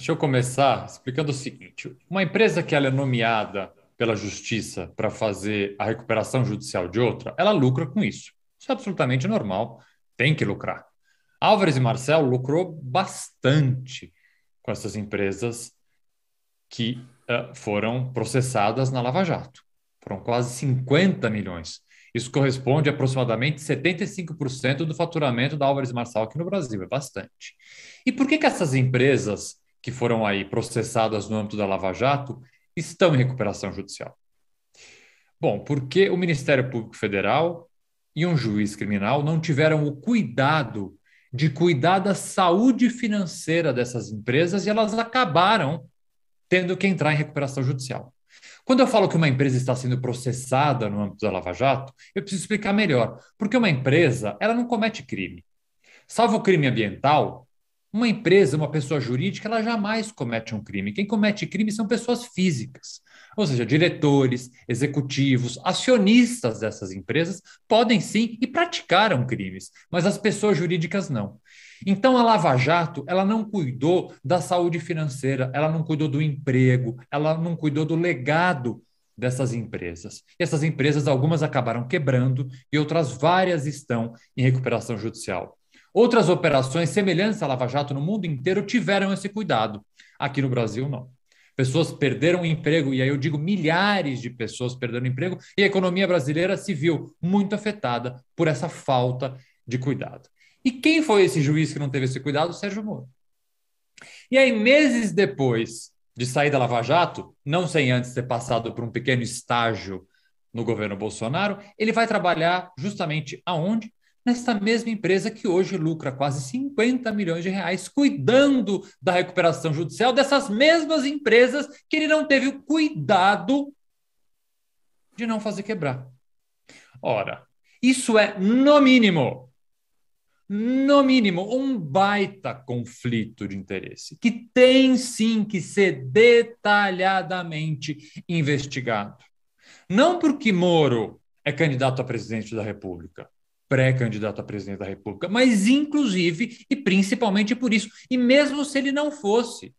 Deixa eu começar explicando o seguinte: uma empresa que ela é nomeada pela justiça para fazer a recuperação judicial de outra, ela lucra com isso. Isso é absolutamente normal, tem que lucrar. Álvares e Marcel lucrou bastante com essas empresas que uh, foram processadas na Lava Jato. Foram quase 50 milhões. Isso corresponde a aproximadamente 75% do faturamento da Álvares Marçal aqui no Brasil, é bastante. E por que, que essas empresas que foram aí processadas no âmbito da Lava Jato estão em recuperação judicial. Bom, porque o Ministério Público Federal e um juiz criminal não tiveram o cuidado de cuidar da saúde financeira dessas empresas e elas acabaram tendo que entrar em recuperação judicial? Quando eu falo que uma empresa está sendo processada no âmbito da Lava Jato, eu preciso explicar melhor, porque uma empresa ela não comete crime. Salvo o crime ambiental, uma empresa, uma pessoa jurídica, ela jamais comete um crime. Quem comete crime são pessoas físicas, ou seja, diretores, executivos, acionistas dessas empresas podem sim e praticaram crimes, mas as pessoas jurídicas não. Então a Lava Jato, ela não cuidou da saúde financeira, ela não cuidou do emprego, ela não cuidou do legado dessas empresas. E essas empresas, algumas acabaram quebrando e outras várias estão em recuperação judicial. Outras operações semelhantes à Lava Jato no mundo inteiro tiveram esse cuidado. Aqui no Brasil, não. Pessoas perderam emprego, e aí eu digo milhares de pessoas perderam emprego, e a economia brasileira se viu muito afetada por essa falta de cuidado. E quem foi esse juiz que não teve esse cuidado? Sérgio Moro. E aí, meses depois de sair da Lava Jato, não sem antes ter passado por um pequeno estágio no governo Bolsonaro, ele vai trabalhar justamente aonde? nesta mesma empresa que hoje lucra quase 50 milhões de reais cuidando da recuperação judicial dessas mesmas empresas que ele não teve o cuidado de não fazer quebrar. Ora, isso é, no mínimo, no mínimo, um baita conflito de interesse, que tem sim que ser detalhadamente investigado. Não porque Moro é candidato a presidente da República, pré-candidato a presidente da República, mas inclusive e principalmente por isso, e mesmo se ele não fosse,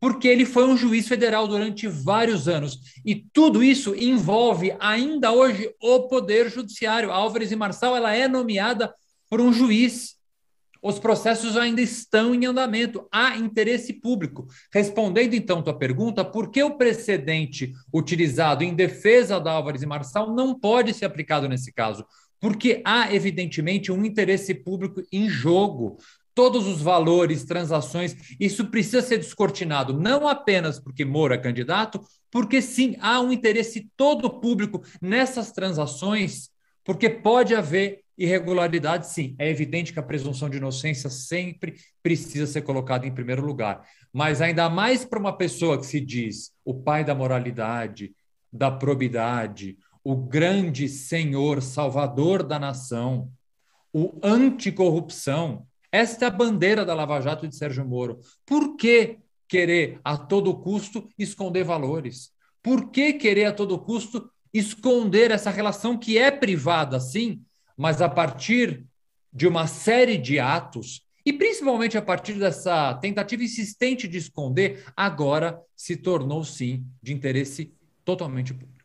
porque ele foi um juiz federal durante vários anos, e tudo isso envolve ainda hoje o poder judiciário. A Álvares e Marçal, ela é nomeada por um juiz. Os processos ainda estão em andamento, há interesse público. Respondendo então tua pergunta, por que o precedente utilizado em defesa da Álvares e Marçal não pode ser aplicado nesse caso? porque há, evidentemente, um interesse público em jogo. Todos os valores, transações, isso precisa ser descortinado, não apenas porque Moro é candidato, porque sim, há um interesse todo público nessas transações, porque pode haver irregularidade, sim. É evidente que a presunção de inocência sempre precisa ser colocada em primeiro lugar, mas ainda mais para uma pessoa que se diz o pai da moralidade, da probidade, o grande Senhor Salvador da nação, o anticorrupção. Esta é a bandeira da Lava Jato de Sérgio Moro. Por que querer a todo custo esconder valores? Por que querer a todo custo esconder essa relação que é privada, sim, mas a partir de uma série de atos e principalmente a partir dessa tentativa insistente de esconder, agora se tornou sim de interesse totalmente público.